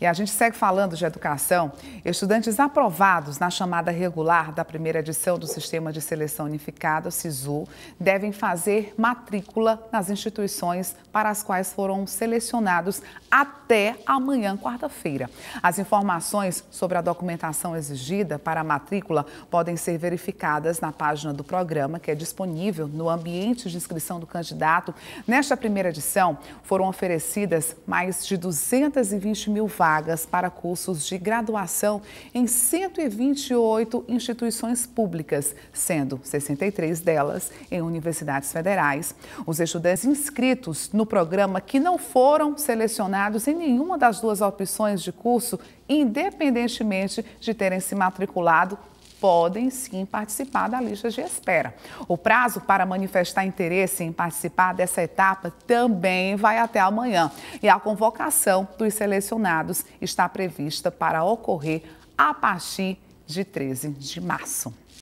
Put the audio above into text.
E a gente segue falando de educação. Estudantes aprovados na chamada regular da primeira edição do Sistema de Seleção Unificada, SISU, devem fazer matrícula nas instituições para as quais foram selecionados até amanhã, quarta-feira. As informações sobre a documentação exigida para a matrícula podem ser verificadas na página do programa, que é disponível no ambiente de inscrição do candidato. Nesta primeira edição, foram oferecidas mais de 220 mil vagas vagas para cursos de graduação em 128 instituições públicas, sendo 63 delas em universidades federais. Os estudantes inscritos no programa que não foram selecionados em nenhuma das duas opções de curso, independentemente de terem se matriculado, podem sim participar da lista de espera. O prazo para manifestar interesse em participar dessa etapa também vai até amanhã e a convocação dos selecionados está prevista para ocorrer a partir de 13 de março.